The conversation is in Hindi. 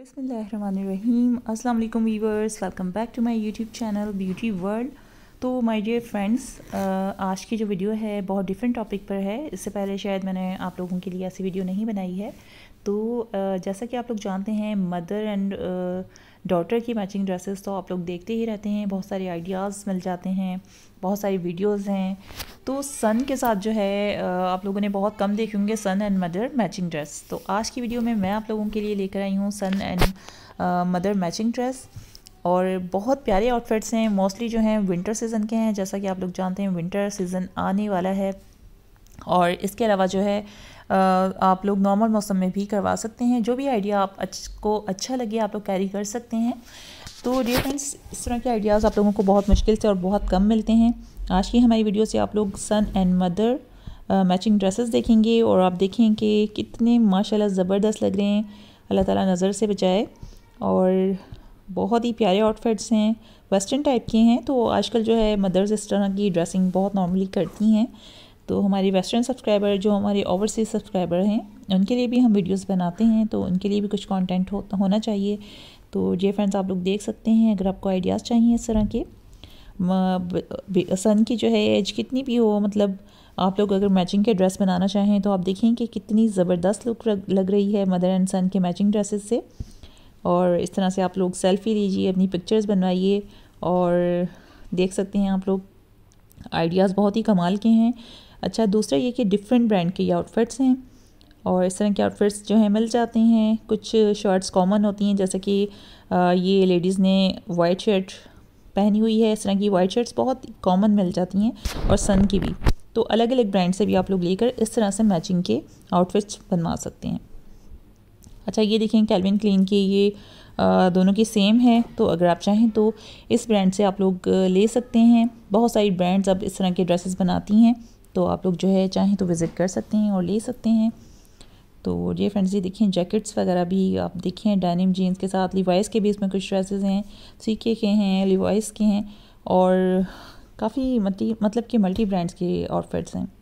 बिसमीम अल्लाम viewers welcome back to my YouTube channel beauty world तो माय डियर फ्रेंड्स आज की जो वीडियो है बहुत डिफरेंट टॉपिक पर है इससे पहले शायद मैंने आप लोगों के लिए ऐसी वीडियो नहीं बनाई है तो uh, जैसा कि आप लोग जानते हैं मदर एंड डॉटर की मैचिंग ड्रेसेस तो आप लोग देखते ही रहते हैं बहुत सारे आइडियाज़ मिल जाते हैं बहुत सारी वीडियोस हैं तो सन के साथ जो है आप लोगों ने बहुत कम देखे होंगे son and mother matching dress तो आज की वीडियो में मैं आप लोगों के लिए लेकर आई हूँ son and mother matching dress और बहुत प्यारे आउटफिट्स हैं मोस्टली जो हैं विंटर सीज़न के हैं जैसा कि आप लोग जानते हैं विंटर सीज़न आने वाला है और इसके अलावा जो है आप लोग नॉर्मल मौसम में भी करवा सकते हैं जो भी आइडिया आप अच्छ, को अच्छा लगे आप लोग कैरी कर सकते हैं तो डियर फ्रेंड्स इस तरह के आइडियाज़ आप लोगों को बहुत मुश्किल से और बहुत कम मिलते हैं आज की हमारी वीडियो से आप लोग son and mother matching dresses देखेंगे और आप देखें कि कितने माशाल्लाह ज़बरदस्त लग रहे हैं अल्लाह ताला नज़र से बचाए और बहुत ही प्यारे आउटफिट्स हैं वेस्टर्न टाइप के हैं तो आजकल जो है मदर्स इस तरह की ड्रेसिंग बहुत नॉर्मली करती हैं तो हमारे वेस्टर्न सब्सक्राइबर जो हमारे ओवरसीज सब्सक्राइबर हैं उनके लिए भी हम वीडियोस बनाते हैं तो उनके लिए भी कुछ कंटेंट हो, होना चाहिए तो ये फ्रेंड्स आप लोग देख सकते हैं अगर आपको आइडियाज़ चाहिए इस तरह के सन की जो है एज कितनी भी हो मतलब आप लोग अगर मैचिंग के ड्रेस बनाना चाहें तो आप देखें कि कितनी ज़बरदस्त लुक लग रही है मदर एंड सन के मैचिंग ड्रेसेस से और इस तरह से आप लोग सेल्फ़ी लीजिए अपनी पिक्चर्स बनवाइए और देख सकते हैं आप लोग आइडियाज़ बहुत ही कमाल के हैं अच्छा दूसरा ये कि डिफरेंट ब्रांड के ये आउटफिट्स हैं और इस तरह के आउटफिट्स जो हैं मिल जाते हैं कुछ शर्ट्स कॉमन होती हैं जैसे कि ये लेडीज़ ने वाइट शर्ट पहनी हुई है इस तरह की वाइट शर्ट्स बहुत कॉमन मिल जाती हैं और सन की भी तो अलग अलग ब्रांड से भी आप लोग लेकर इस तरह से मैचिंग के आउटफिट्स बनवा सकते हैं अच्छा ये देखें कैलविन क्लीन के ये आ, दोनों की सेम है तो अगर आप चाहें तो इस ब्रांड से आप लोग ले सकते हैं बहुत सारी ब्रांड्स अब इस तरह के ड्रेसेस बनाती हैं तो आप लोग जो है चाहें तो विज़िट कर सकते हैं और ले सकते हैं तो ये फ्रेंड्स ये देखें जैकेट्स वगैरह भी आप देखें डेनिम जीन्स के साथ लिवाइस के भी इसमें कुछ ड्रेसेस हैं सीके के हैं लिवाइस के हैं और काफ़ी मतलब मतलब कि मल्टी ब्रांड्स के आउटफिट्स हैं